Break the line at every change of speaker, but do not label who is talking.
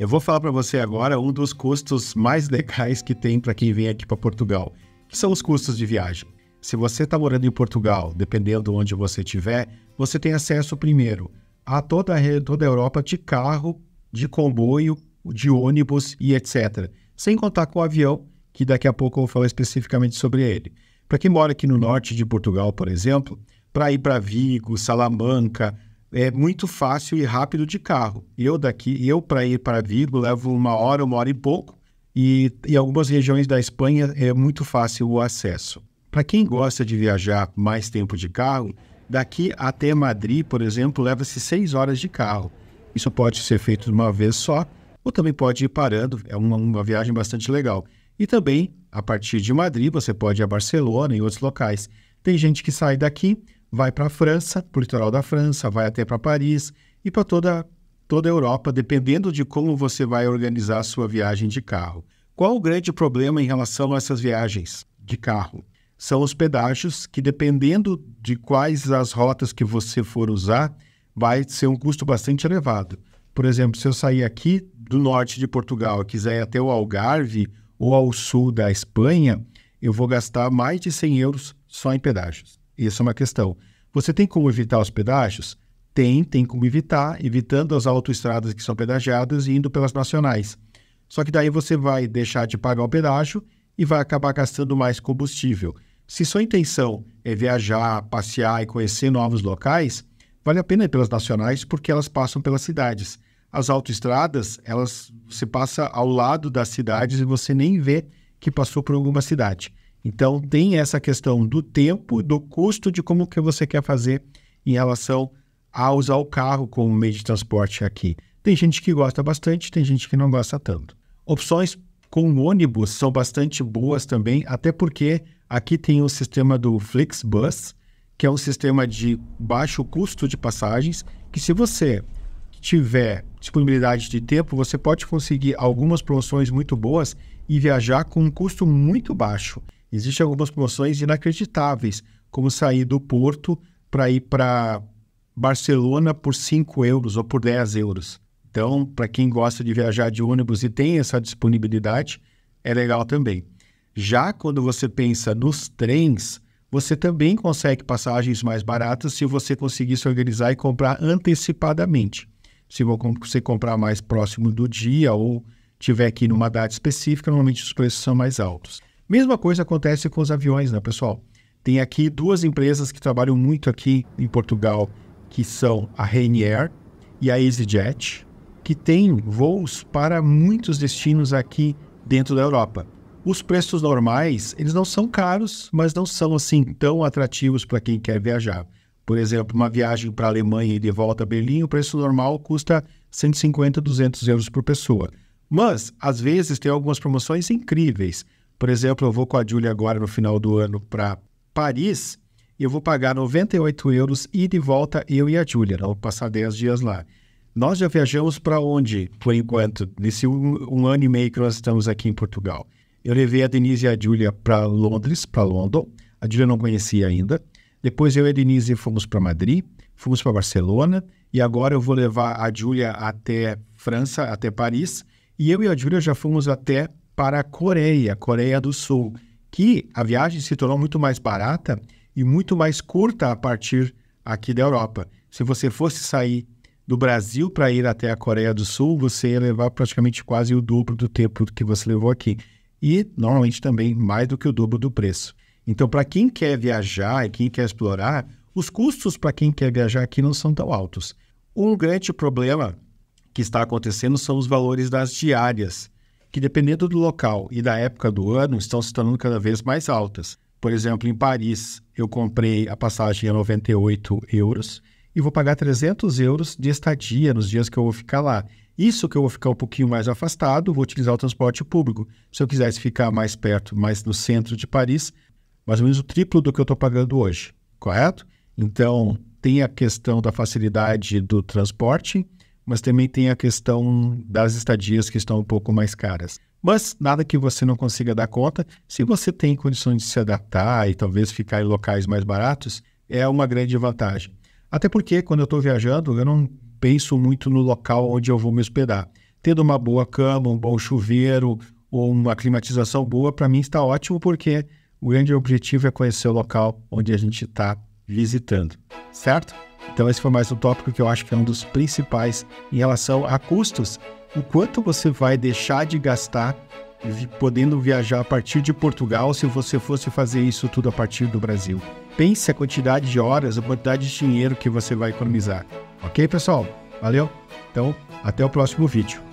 Eu vou falar para você agora um dos custos mais legais que tem para quem vem aqui para Portugal, que são os custos de viagem. Se você está morando em Portugal, dependendo de onde você estiver, você tem acesso primeiro a toda a, toda a Europa de carro, de comboio, de ônibus e etc. Sem contar com o avião, que daqui a pouco eu vou falar especificamente sobre ele. Para quem mora aqui no norte de Portugal, por exemplo, para ir para Vigo, Salamanca, é muito fácil e rápido de carro. Eu daqui, eu para ir para Vigo, levo uma hora, uma hora e pouco, e em algumas regiões da Espanha é muito fácil o acesso. Para quem gosta de viajar mais tempo de carro, daqui até Madrid, por exemplo, leva-se seis horas de carro. Isso pode ser feito de uma vez só, ou também pode ir parando, é uma, uma viagem bastante legal. E também, a partir de Madrid, você pode ir a Barcelona e outros locais. Tem gente que sai daqui, vai para a França, para o litoral da França, vai até para Paris e para toda, toda a Europa, dependendo de como você vai organizar a sua viagem de carro. Qual o grande problema em relação a essas viagens de carro? São os pedágios, que dependendo de quais as rotas que você for usar, vai ser um custo bastante elevado. Por exemplo, se eu sair aqui do norte de Portugal e quiser ir até o Algarve ou ao sul da Espanha, eu vou gastar mais de 100 euros só em pedágios. Isso é uma questão. Você tem como evitar os pedágios? Tem, tem como evitar, evitando as autoestradas que são pedagiadas e indo pelas nacionais. Só que daí você vai deixar de pagar o pedágio e vai acabar gastando mais combustível. Se sua intenção é viajar, passear e conhecer novos locais, vale a pena ir pelas nacionais porque elas passam pelas cidades. As autoestradas, elas você passa ao lado das cidades e você nem vê que passou por alguma cidade. Então, tem essa questão do tempo, do custo, de como que você quer fazer em relação a usar o carro como meio de transporte aqui. Tem gente que gosta bastante, tem gente que não gosta tanto. Opções com ônibus são bastante boas também, até porque aqui tem o sistema do Flixbus, que é um sistema de baixo custo de passagens, que se você tiver disponibilidade de tempo, você pode conseguir algumas promoções muito boas e viajar com um custo muito baixo. Existem algumas promoções inacreditáveis, como sair do Porto para ir para Barcelona por 5 euros ou por 10 euros. Então, para quem gosta de viajar de ônibus e tem essa disponibilidade, é legal também. Já quando você pensa nos trens, você também consegue passagens mais baratas se você conseguir se organizar e comprar antecipadamente. Se você comprar mais próximo do dia ou tiver aqui numa data específica, normalmente os preços são mais altos. Mesma coisa acontece com os aviões, né, pessoal? Tem aqui duas empresas que trabalham muito aqui em Portugal, que são a Ryanair e a EasyJet, que têm voos para muitos destinos aqui dentro da Europa. Os preços normais, eles não são caros, mas não são assim tão atrativos para quem quer viajar. Por exemplo, uma viagem para a Alemanha e de volta a Berlim, o preço normal custa 150, 200 euros por pessoa. Mas, às vezes, tem algumas promoções incríveis. Por exemplo, eu vou com a Julia agora no final do ano para Paris e eu vou pagar 98 euros e de volta eu e a Julia. Então, vou passar 10 dias lá. Nós já viajamos para onde, por enquanto, nesse um, um, ano e meio que nós estamos aqui em Portugal? Eu levei a Denise e a Julia para Londres, para London. A Julia não conhecia ainda. Depois eu e a Denise fomos para Madrid, fomos para Barcelona e agora eu vou levar a Júlia até França, até Paris. E eu e a Júlia já fomos até para a Coreia, Coreia do Sul, que a viagem se tornou muito mais barata e muito mais curta a partir aqui da Europa. Se você fosse sair do Brasil para ir até a Coreia do Sul, você ia levar praticamente quase o dobro do tempo que você levou aqui. E, normalmente, também mais do que o dobro do preço. Então, para quem quer viajar e quem quer explorar, os custos para quem quer viajar aqui não são tão altos. Um grande problema que está acontecendo são os valores das diárias que, dependendo do local e da época do ano, estão se tornando cada vez mais altas. Por exemplo, em Paris, eu comprei a passagem a 98 euros e vou pagar 300 euros de estadia nos dias que eu vou ficar lá. Isso que eu vou ficar um pouquinho mais afastado, vou utilizar o transporte público. Se eu quisesse ficar mais perto, mais no centro de Paris, mais ou menos o triplo do que eu estou pagando hoje, correto? Então, tem a questão da facilidade do transporte, mas também tem a questão das estadias que estão um pouco mais caras. Mas nada que você não consiga dar conta. Se você tem condições de se adaptar e talvez ficar em locais mais baratos, é uma grande vantagem. Até porque quando eu estou viajando, eu não penso muito no local onde eu vou me hospedar. Tendo uma boa cama, um bom chuveiro ou uma climatização boa, para mim está ótimo, porque o grande objetivo é conhecer o local onde a gente está visitando, certo? Então, esse foi mais um tópico que eu acho que é um dos principais em relação a custos. O quanto você vai deixar de gastar podendo viajar a partir de Portugal se você fosse fazer isso tudo a partir do Brasil? Pense a quantidade de horas, a quantidade de dinheiro que você vai economizar. Ok, pessoal? Valeu? Então, até o próximo vídeo.